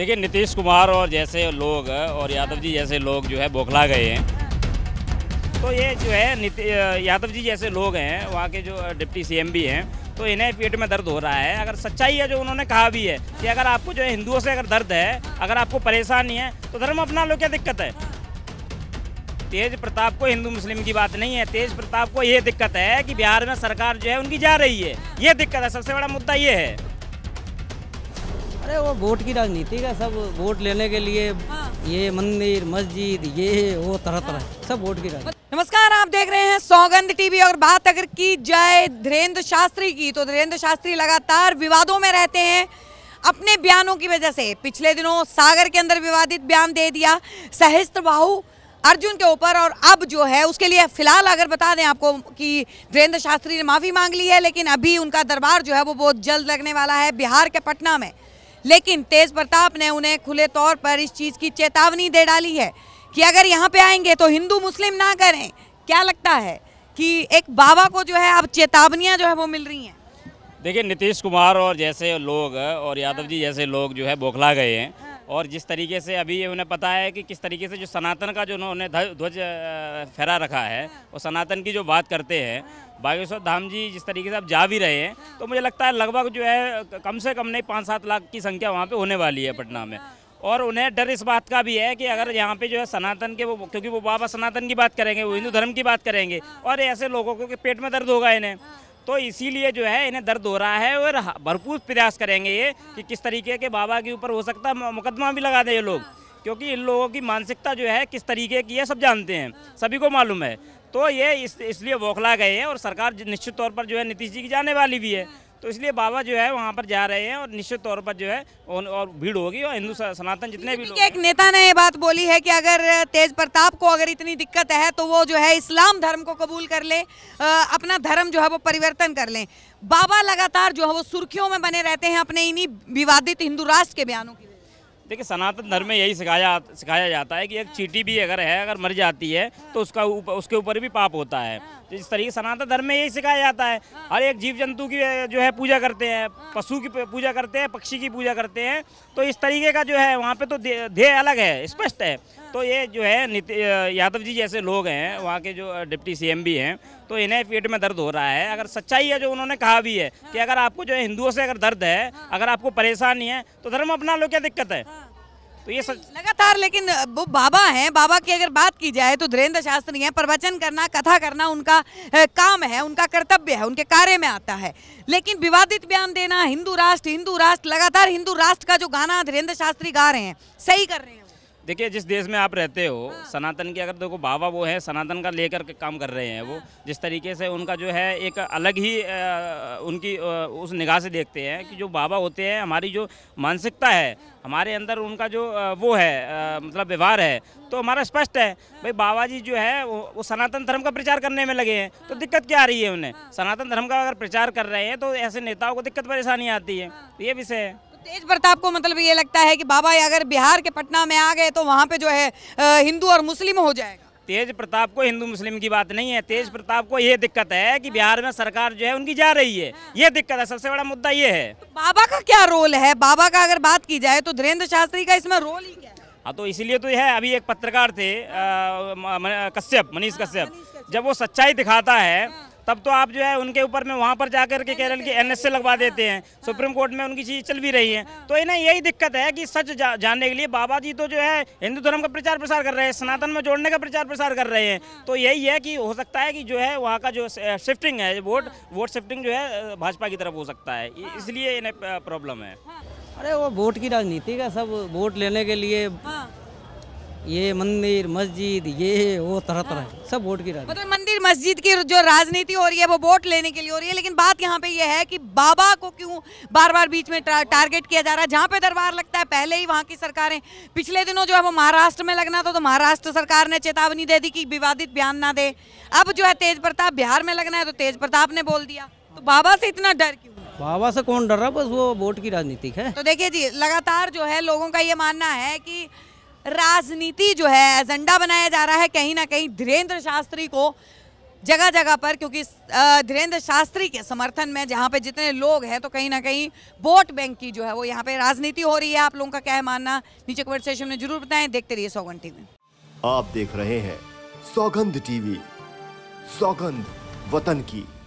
देखिए नीतीश कुमार और जैसे लोग और यादव जी जैसे लोग जो है बौखला गए हैं तो ये जो है यादव जी जैसे लोग हैं वहाँ के जो डिप्टी सीएम भी हैं तो इन्हें पेट में दर्द हो रहा है अगर सच्चाई है जो उन्होंने कहा भी है कि अगर आपको जो है हिंदुओं से अगर दर्द है अगर आपको परेशानी है तो धर्म अपना लो क्या दिक्कत है तेज प्रताप को हिंदू मुस्लिम की बात नहीं है तेज प्रताप को ये दिक्कत है कि बिहार में सरकार जो है उनकी जा रही है ये दिक्कत है सबसे बड़ा मुद्दा ये है अरे वो वोट की राजनीति का सब वोट लेने के लिए हाँ। ये मंदिर मस्जिद ये वो तरह तरह हाँ। सब वोट की राजनीति नमस्कार आप देख रहे हैं सौगंध टीवी और बात अगर की जाए धीरेन्द्र शास्त्री की तो धीरेन्द्र शास्त्री लगातार विवादों में रहते हैं अपने बयानों की वजह से पिछले दिनों सागर के अंदर विवादित बयान दे दिया सहस्त्र अर्जुन के ऊपर और अब जो है उसके लिए फिलहाल अगर बता दें आपको कि धीरेन्द्र शास्त्री ने माफ़ी मांग ली है लेकिन अभी उनका दरबार जो है वो बहुत जल्द लगने वाला है बिहार के पटना में लेकिन तेज प्रताप ने उन्हें खुले तौर पर इस चीज़ की चेतावनी दे डाली है कि अगर यहाँ पे आएंगे तो हिंदू मुस्लिम ना करें क्या लगता है कि एक बाबा को जो है अब चेतावनियाँ जो है वो मिल रही हैं देखिए नीतीश कुमार और जैसे लोग और यादव जी जैसे लोग जो है बौखला गए हैं और जिस तरीके से अभी उन्हें पता है कि किस तरीके से जो सनातन का जो उन्होंने ध्वज फहरा रखा है वो सनातन की जो बात करते हैं बागेश्वर धाम जी जिस तरीके से आप जा भी रहे हैं तो मुझे लगता है लगभग जो है कम से कम नहीं पाँच सात लाख की संख्या वहाँ पर होने वाली है पटना में और उन्हें डर इस बात का भी है कि अगर यहाँ पे जो है सनातन के वो क्योंकि वो बाबा सनातन की बात करेंगे वो हिंदू धर्म की बात करेंगे और ऐसे लोगों को पेट में दर्द होगा इन्हें तो इसीलिए जो है इन्हें दर्द हो रहा है और भरपूर प्रयास करेंगे ये कि किस तरीके के बाबा के ऊपर हो सकता है मुकदमा भी लगा दें ये लोग क्योंकि इन लोगों की मानसिकता जो है किस तरीके की है सब जानते हैं सभी को मालूम है तो ये इस इसलिए बौखला गए हैं और सरकार निश्चित तौर पर जो है नीतीश जी की जाने वाली भी है तो इसलिए बाबा जो है वहाँ पर जा रहे हैं और निश्चित तौर पर जो है और भीड़ होगी और हिंदू सनातन जितने भी, एक नेता ने ये बात बोली है कि अगर तेज प्रताप को अगर इतनी दिक्कत है तो वो जो है इस्लाम धर्म को कबूल कर ले अपना धर्म जो है वो परिवर्तन कर लें बाबा लगातार जो है वो सुर्खियों में बने रहते हैं अपने इन्हीं विवादित हिंदू राष्ट्र के बयानों की देखिए सनातन धर्म में यही सिखाया सिखाया जाता है कि एक चीटी भी अगर है अगर मर जाती है तो उसका उप, उसके ऊपर भी पाप होता है तो इस तरीके सनातन धर्म में यही सिखाया जाता है हर एक जीव जंतु की जो है पूजा करते हैं पशु की पूजा करते हैं पक्षी की पूजा करते हैं तो इस तरीके का जो है वहाँ पे तो ध्येय अलग है स्पष्ट है तो ये जो है यादव जी जैसे लोग हैं वहाँ के जो डिप्टी सीएम भी हैं तो इन्हें पेट में दर्द हो रहा है अगर सच्चाई है जो उन्होंने कहा भी है कि अगर आपको जो है हिंदुओं से अगर दर्द है अगर आपको परेशानी है तो धर्म अपना लो क्या दिक्कत है हाँ। तो ये सच लगातार लेकिन वो बाबा हैं बाबा की अगर बात की जाए तो धीरेन्द्र शास्त्री हैं प्रवचन करना कथा करना उनका काम है उनका कर्तव्य है उनके कार्य में आता है लेकिन विवादित बयान देना हिंदू राष्ट्र हिंदू राष्ट्र लगातार हिंदू राष्ट्र का जो गाना धीरेन्द्र शास्त्री गा रहे हैं सही कर रहे हैं देखिए जिस देश में आप रहते हो हाँ। सनातन की अगर देखो बाबा वो है सनातन का लेकर के काम कर रहे हैं वो हाँ। जिस तरीके से उनका जो है एक अलग ही आ, उनकी आ, उस निगाह से देखते हैं कि जो हाँ। बाबा होते हैं हमारी जो मानसिकता है हाँ। हमारे अंदर उनका जो वो है मतलब व्यवहार है तो हमारा स्पष्ट है भाई बाबा जी जो है वो, वो सनातन धर्म का प्रचार करने में लगे हैं तो दिक्कत क्या आ रही है उन्हें सनातन धर्म का अगर प्रचार कर रहे हैं तो ऐसे नेताओं को दिक्कत परेशानी आती है ये विषय है तेज प्रताप को मतलब ये लगता है कि बाबा अगर बिहार के पटना में आ गए तो वहाँ पे जो है हिंदू और मुस्लिम हो जाएगा तेज प्रताप को हिंदू मुस्लिम की बात नहीं है तेज प्रताप को ये दिक्कत है कि बिहार में सरकार जो है उनकी जा रही है हाँ। ये दिक्कत है सबसे बड़ा मुद्दा ये है तो बाबा का क्या रोल है बाबा का अगर बात की जाए तो धीरेन्द्र शास्त्री का इसमें रोल ही क्या है हाँ तो इसीलिए तो है अभी एक पत्रकार थे कश्यप हाँ, मनीष कश्यप जब वो सच्चाई दिखाता है हाँ। तब तो आप जो है उनके ऊपर में वहाँ पर जा के केरल की एन लगवा देते हैं सुप्रीम हाँ, कोर्ट हाँ। में उनकी चीज़ चल भी रही है तो इन्हें यही दिक्कत है कि सच जानने के लिए बाबा जी तो जो है हिंदू धर्म का प्रचार प्रसार कर रहे हैं सनातन में जोड़ने का प्रचार प्रसार कर रहे हैं हाँ। तो यही है कि हो सकता है कि जो है वहाँ का जो शिफ्टिंग है वोट वोट शिफ्टिंग जो है भाजपा की तरफ हो सकता है इसलिए इन्हें प्रॉब्लम है अरे वो वोट की राजनीति का सब वोट लेने के लिए ये मंदिर मस्जिद ये वो तरह तरह हाँ। सब वोट की राजनीति मतलब मंदिर मस्जिद की जो राजनीति हो रही है वो वोट लेने के लिए हो रही है लेकिन बात यहाँ पे ये है कि बाबा को क्यों बार बार बीच में टा, टारगेट किया जा रहा है जहाँ पे दरबार लगता है पहले ही वहाँ की सरकारें पिछले दिनों जो है वो महाराष्ट्र में लगना था तो महाराष्ट्र सरकार ने चेतावनी दे दी कि विवादित बयान ना दे अब जो है तेज प्रताप बिहार में लगना है तो तेज प्रताप ने बोल दिया तो बाबा से इतना डर क्यों बाबा से कौन डर रहा बस वो वोट की राजनीति है तो देखिए जी लगातार जो है लोगों का ये मानना है की राजनीति जो है एजेंडा बनाया जा रहा है कहीं ना कहीं धीरेन्द्र शास्त्री को जगह जगह पर क्योंकि धीरेन्द्र शास्त्री के समर्थन में जहाँ पे जितने लोग हैं तो कहीं ना कहीं वोट बैंक की जो है वो यहाँ पे राजनीति हो रही है आप लोगों का क्या है मानना नीचे कमेंट सेशन में जरूर बताएं देखते रहिए सौगन टीवी आप देख रहे हैं सौगंध टीवी सौगंध वतन की